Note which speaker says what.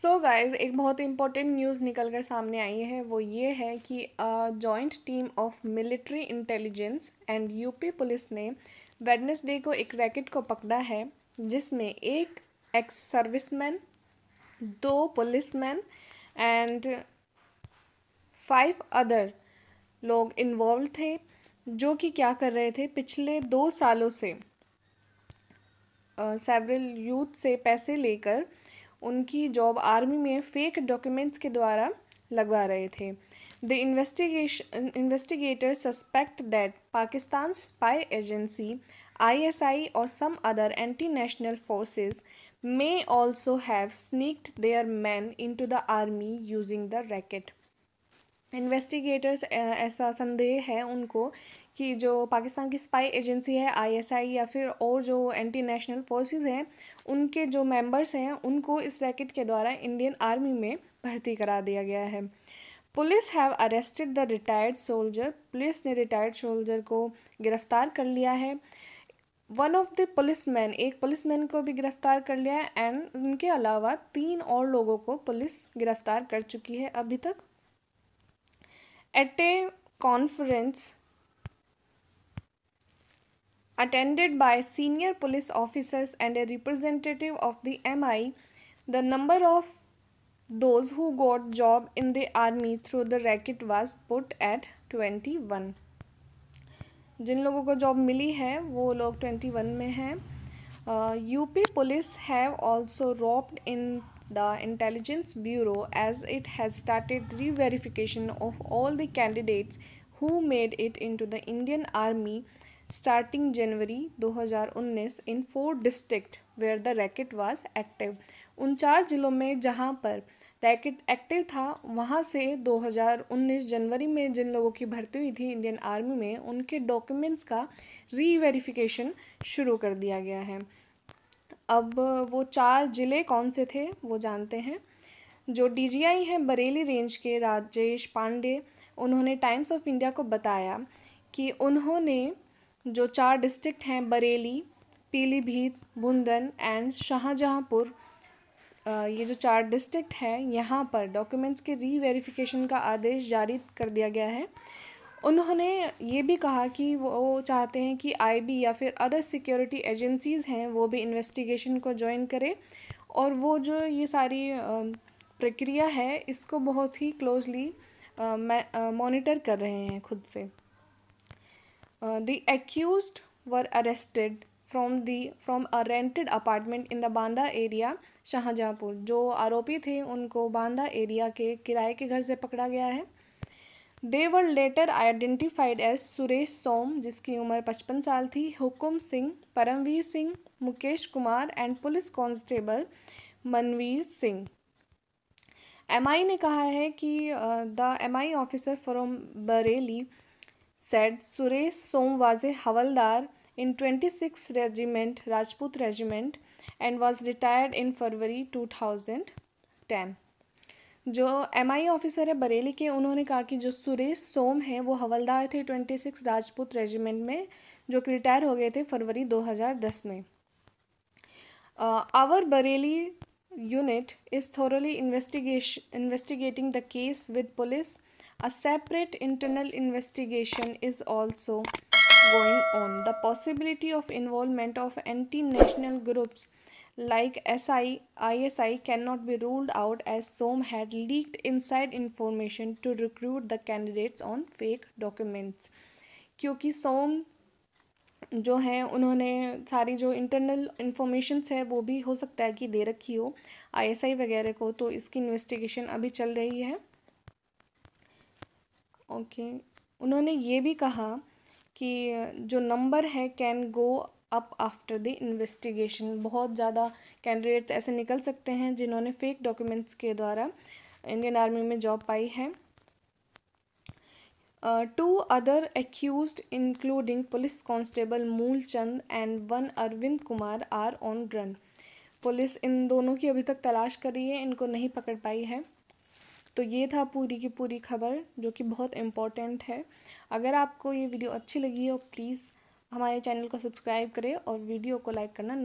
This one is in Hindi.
Speaker 1: सो so गाइज एक बहुत ही इंपॉर्टेंट न्यूज़ निकल कर सामने आई है वो ये है कि joint team of military intelligence and UP police ने वेडनेसडे को एक रैकेट को पकड़ा है जिसमें एक एक्स सर्विसमैन दो पुलिसमैन एंड फाइव अदर लोग इन्वॉल्व थे जो कि क्या कर रहे थे पिछले दो सालों से सेवरल यूथ से पैसे लेकर उनकी जॉब आर्मी में फेक डॉक्यूमेंट्स के द्वारा लगवा रहे थे the investigation investigator suspect that Pakistan spy agency ISI और some other anti national forces may also have snicked their man into the army using the racket investigators ऐसा संदेह है उनको कि जो पाकिस्तान की स्पाई एजेंसी है आईएसआई या फिर और जो एंटी नेशनल फोर्सेस हैं उनके जो मेंबर्स हैं उनको इस रैकेट के द्वारा इंडियन आर्मी में भर्ती करा दिया गया है police have arrested the retired soldier police ने रिटायर्ड सोल्जर को गिरफ्तार कर लिया है one of the policeman एक पुलिस मैन को भी गिरफ्तार कर लिया है एंड उनके अलावा तीन और लोगों को पुलिस गिरफ्तार कर चुकी है अभी तक at a conference attended by senior police officers and a representative of the MI, the number of those who got job in the army through the racket was put at 21. जिन लोगों को जॉब मिली है वो लोग 21 में हैं UP police have also roped in the Intelligence Bureau as it has started re-verification of all the candidates who made it into the Indian Army starting January 2019 in four district where the racket was active. उन चार जिलों में जहां पर रैकेट एक्टिव था वहां से 2019 जनवरी में जिन लोगों की भर्ती हुई थी इंडियन आर्मी में उनके डॉक्यूमेंट्स का री शुरू कर दिया गया है अब वो चार ज़िले कौन से थे वो जानते हैं जो डीजीआई हैं बरेली रेंज के राजेश पांडे उन्होंने टाइम्स ऑफ इंडिया को बताया कि उन्होंने जो चार डिस्ट्रिक्ट हैं बरेली पीलीभीत बुंदन एंड शाहजहाँपुर ये जो चार डिस्ट्रिक्ट हैं यहाँ पर डॉक्यूमेंट्स के री का आदेश जारी कर दिया गया है उन्होंने ये भी कहा कि वो चाहते हैं कि आईबी या फिर अदर सिक्योरिटी एजेंसीज़ हैं वो भी इन्वेस्टिगेशन को ज्वाइन करें और वो जो ये सारी प्रक्रिया है इसको बहुत ही क्लोजली मॉनिटर कर रहे हैं खुद से the accused were arrested from the from a rented apartment in the Banda area Shahjahanpur जो आरोपी थे उनको बांदा एरिया के किराए के घर से पकड़ा गया है they were later identified as Suresh Som जिसकी उम्र 55 साल थी Hukum Singh Paramvir Singh Mukesh Kumar and police constable Manveer Singh MI ने कहा है कि the MI officer from Bareilly said Suresh Som was a havildar regiment 26 regiment and regiment retired in February two thousand 2010 जो एम आई ऑफिसर है बरेली के उन्होंने कहा कि जो सुरेश सोम है वो हवलदार थे ट्वेंटी सिक्स राजपूत रेजिमेंट में जो कि रिटायर हो गए थे फरवरी दो हज़ार दस में our Bareilly unit is thoroughly investigation investigating the case with police a separate internal investigation is also going on the possibility of involvement of anti national groups like SI, ISI cannot be ruled out as Som had leaked inside information to recruit the candidates on fake documents. क्योंकि सोम जो हैं उन्होंने सारी जो इंटरनल इन्फॉर्मेशंस है वो भी हो सकता है कि दे रखी हो आईएसआई वगैरह को तो इसकी इन्वेस्टिगेशन अभी चल रही है ओके okay. उन्होंने ये भी कहा कि जो नंबर है can go up after the investigation बहुत ज़्यादा कैंडिडेट्स ऐसे निकल सकते हैं जिन्होंने फेक डॉक्यूमेंट्स के द्वारा इंडियन आर्मी में जॉब पाई है two other accused including police constable Moolchand and one Arvind Kumar are on run police in दोनों की अभी तक तलाश कर रही है इनको नहीं पकड़ पाई है तो ये था पूरी की पूरी खबर जो कि बहुत इम्पोर्टेंट है अगर आपको ये वीडियो अच्छी लगी हो प्लीज़ हमारे चैनल को सब्सक्राइब करें और वीडियो को लाइक करना